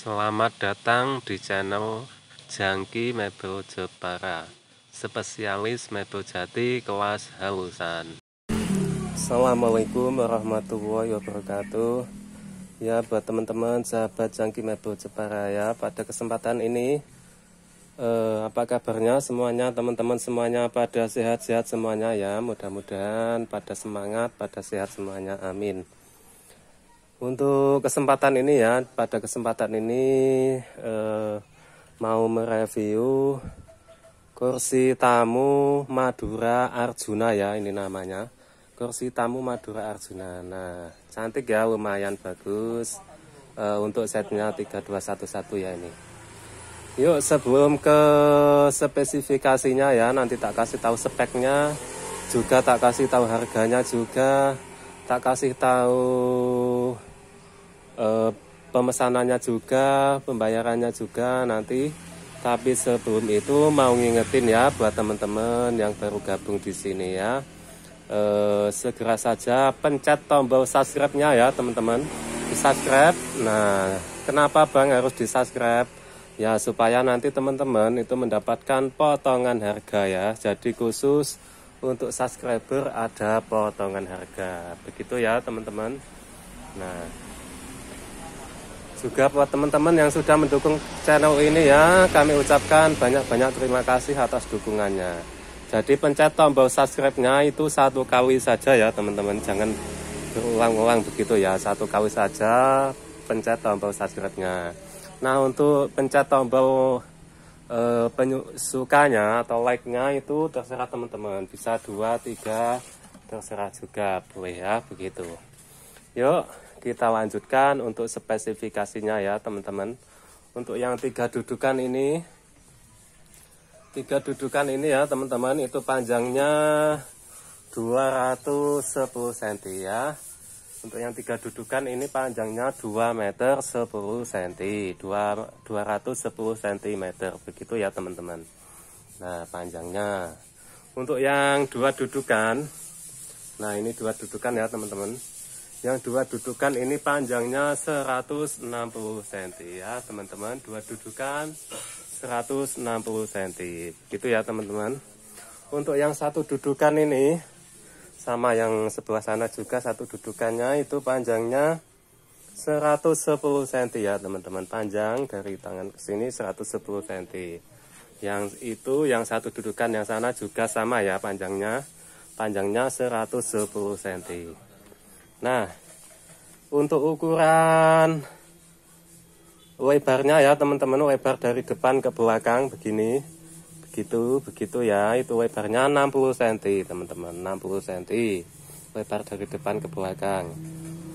Selamat datang di channel Jangki Mebel Jepara Spesialis Mebel Jati kelas halusan Assalamualaikum warahmatullahi wabarakatuh Ya buat teman-teman sahabat Jangki Mebel Jepara ya Pada kesempatan ini eh, Apa kabarnya semuanya teman-teman semuanya pada sehat-sehat semuanya ya Mudah-mudahan pada semangat pada sehat semuanya amin untuk kesempatan ini ya, pada kesempatan ini eh, mau mereview kursi tamu Madura Arjuna ya ini namanya. Kursi tamu Madura Arjuna. Nah, cantik ya, lumayan bagus. Eh, untuk setnya 3211 ya ini. Yuk sebelum ke spesifikasinya ya, nanti tak kasih tahu speknya, juga tak kasih tahu harganya juga, tak kasih tahu Eh, pemesanannya juga, pembayarannya juga nanti. Tapi sebelum itu mau ngingetin ya buat teman-teman yang baru gabung di sini ya. Eh, segera saja pencet tombol subscribe-nya ya teman-teman. Di subscribe. Nah, kenapa Bang harus di subscribe? ya supaya nanti teman-teman itu mendapatkan potongan harga ya jadi khusus untuk subscriber ada potongan harga begitu ya teman-teman nah juga buat teman-teman yang sudah mendukung channel ini ya kami ucapkan banyak-banyak terima kasih atas dukungannya jadi pencet tombol subscribe-nya itu satu kali saja ya teman-teman jangan berulang-ulang begitu ya satu kali saja pencet tombol subscribe-nya nah untuk pencet tombol eh, penyukanya atau like-nya itu terserah teman-teman bisa dua tiga terserah juga boleh ya begitu yuk kita lanjutkan untuk spesifikasinya ya teman-teman untuk yang tiga dudukan ini tiga dudukan ini ya teman-teman itu panjangnya 210 cm ya untuk yang tiga dudukan ini panjangnya 2 meter 10 cm 2, 210 cm begitu ya teman-teman nah panjangnya untuk yang dua dudukan nah ini dua dudukan ya teman-teman yang dua dudukan ini panjangnya 160 cm ya teman-teman dua dudukan 160 cm gitu ya teman-teman untuk yang satu dudukan ini sama yang sebelah sana juga satu dudukannya itu panjangnya 110 cm ya teman-teman panjang dari tangan ke sini 110 cm yang itu yang satu dudukan yang sana juga sama ya panjangnya panjangnya 110 cm Nah, untuk ukuran lebarnya ya teman-teman lebar dari depan ke belakang begini begitu begitu ya itu lebarnya 60 cm teman-teman 60 cm lebar dari depan ke belakang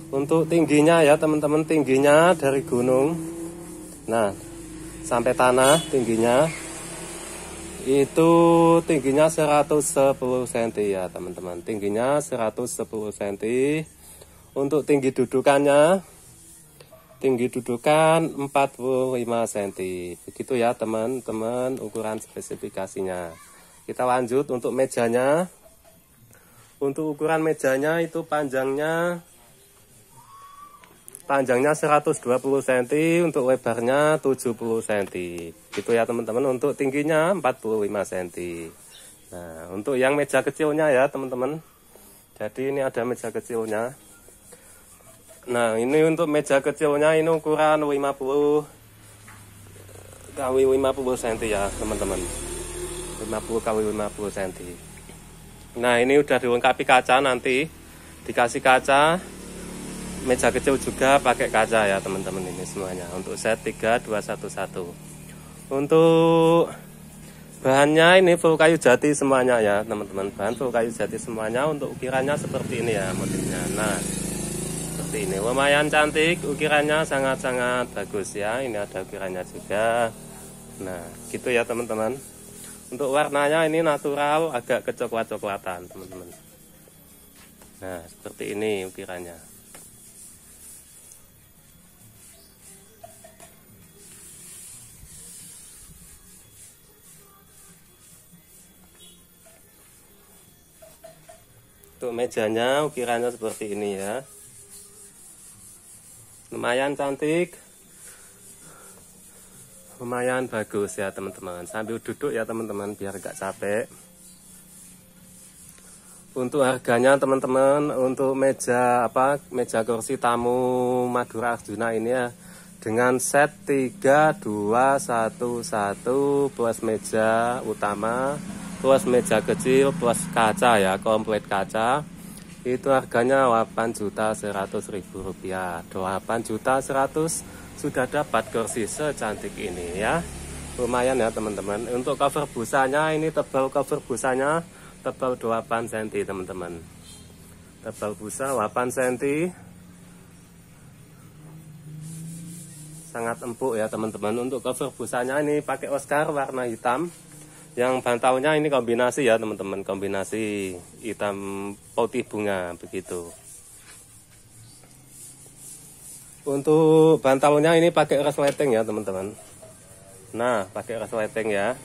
untuk tingginya ya teman-teman tingginya dari gunung nah sampai tanah tingginya itu tingginya 110 cm ya teman-teman tingginya 110 cm untuk tinggi dudukannya tinggi dudukan 45 cm. Begitu ya teman-teman ukuran spesifikasinya. Kita lanjut untuk mejanya. Untuk ukuran mejanya itu panjangnya panjangnya 120 cm, untuk lebarnya 70 cm. Begitu ya teman-teman, untuk tingginya 45 cm. Nah, untuk yang meja kecilnya ya teman-teman. Jadi ini ada meja kecilnya. Nah, ini untuk meja kecilnya ini ukuran 50 kali 50 cm ya, teman-teman. 50 kali 50 cm. Nah, ini udah dilengkapi kaca nanti. Dikasih kaca. Meja kecil juga pakai kaca ya, teman-teman ini semuanya. Untuk set 3211. Untuk bahannya ini full kayu jati semuanya ya teman-teman bahan full kayu jati semuanya untuk ukirannya seperti ini ya motifnya nah seperti ini lumayan cantik ukirannya sangat-sangat bagus ya ini ada ukirannya juga nah gitu ya teman-teman untuk warnanya ini natural agak kecoklat-coklatan teman-teman nah seperti ini ukirannya untuk mejanya ukirannya seperti ini ya lumayan cantik lumayan bagus ya teman-teman sambil duduk ya teman-teman biar gak capek untuk harganya teman-teman untuk meja apa meja kursi tamu Madura Arjuna ini ya dengan set 3 2 1 1 plus meja utama plus meja kecil plus kaca ya komplit kaca itu harganya 8 juta 100 ribu rupiah 8 juta 100 sudah dapat kursi secantik ini ya lumayan ya teman-teman untuk cover busanya ini tebal cover busanya tebal 8 cm teman-teman tebal busa 8 cm sangat empuk ya teman-teman untuk cover busanya ini pakai Oscar warna hitam yang bantalnya ini kombinasi ya teman-teman, kombinasi hitam putih bunga begitu. Untuk bantalnya ini pakai resleting ya teman-teman. Nah, pakai resleting ya.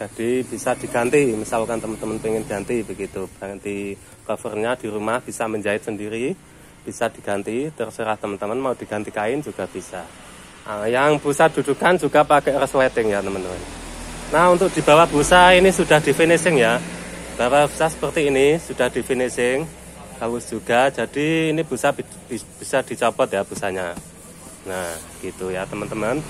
Jadi bisa diganti, misalkan teman-teman pengen ganti begitu, ganti covernya di rumah bisa menjahit sendiri, bisa diganti, terserah teman-teman mau diganti kain juga bisa. Nah, yang pusat dudukan juga pakai resleting ya teman-teman. Nah untuk di bawah busa ini sudah di finishing ya. Bawah busa seperti ini sudah di finishing. Halus juga, jadi ini busa bisa dicopot ya busanya. Nah gitu ya teman-teman.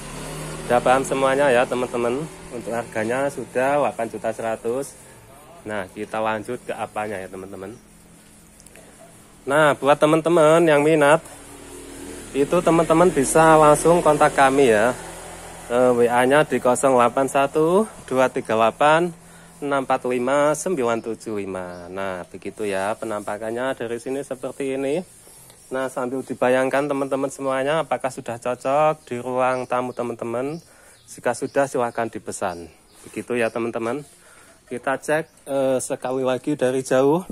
Sudah paham semuanya ya teman-teman. Untuk harganya sudah 8 juta 100. Nah kita lanjut ke apanya ya teman-teman. Nah buat teman-teman yang minat itu teman-teman bisa langsung kontak kami ya Eh, WA-nya di 238 645 975. Nah, begitu ya penampakannya dari sini seperti ini. Nah, sambil dibayangkan teman-teman semuanya apakah sudah cocok di ruang tamu teman-teman. Jika sudah silahkan dipesan. Begitu ya teman-teman. Kita cek eh, sekali lagi dari jauh.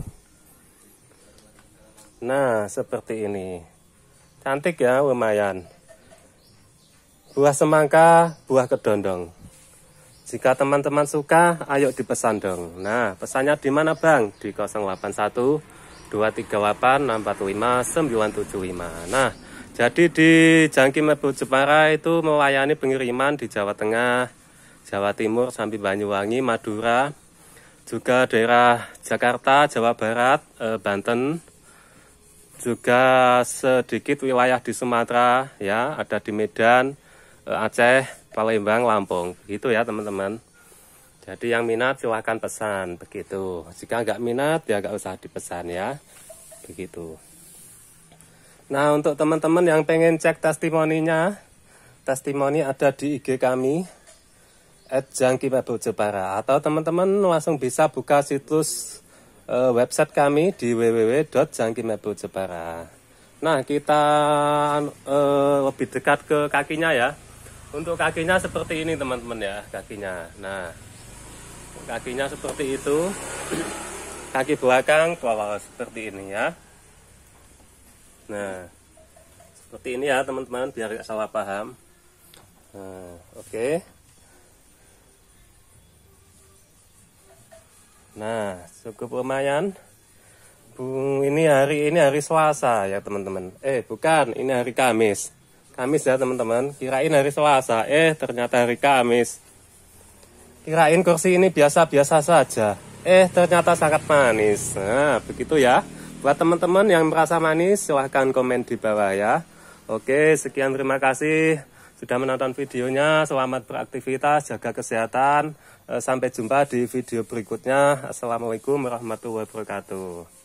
Nah, seperti ini. Cantik ya, lumayan buah semangka, buah kedondong. Jika teman-teman suka, ayo dipesan dong. Nah, pesannya di mana bang? Di 081 238 645 975. Nah, jadi di Jangki Mebu Jepara itu melayani pengiriman di Jawa Tengah, Jawa Timur, sampai Banyuwangi, Madura, juga daerah Jakarta, Jawa Barat, eh, Banten, juga sedikit wilayah di Sumatera, ya, ada di Medan, Eh, Aceh, Palembang, Lampung. Begitu ya teman-teman. Jadi yang minat silahkan pesan begitu. Jika nggak minat ya nggak usah dipesan ya. Begitu. Nah untuk teman-teman yang pengen cek testimoninya, testimoni ada di IG kami at Jangki atau teman-teman langsung bisa buka situs eh, website kami di www.jangkimebojepara. Nah kita uh, lebih dekat ke kakinya ya untuk kakinya seperti ini teman-teman ya kakinya nah kakinya seperti itu kaki belakang kalau seperti ini ya nah seperti ini ya teman-teman biar gak salah paham nah, oke okay. nah cukup lumayan Bung ini hari ini hari Selasa ya teman-teman. Eh bukan, ini hari Kamis. Kamis ya teman-teman. Kirain hari Selasa, eh ternyata hari Kamis. Kirain kursi ini biasa-biasa saja, eh ternyata sangat manis. Nah, begitu ya. Buat teman-teman yang merasa manis, silahkan komen di bawah ya. Oke, sekian terima kasih sudah menonton videonya. Selamat beraktivitas, jaga kesehatan. Eh, sampai jumpa di video berikutnya. Assalamualaikum warahmatullahi wabarakatuh.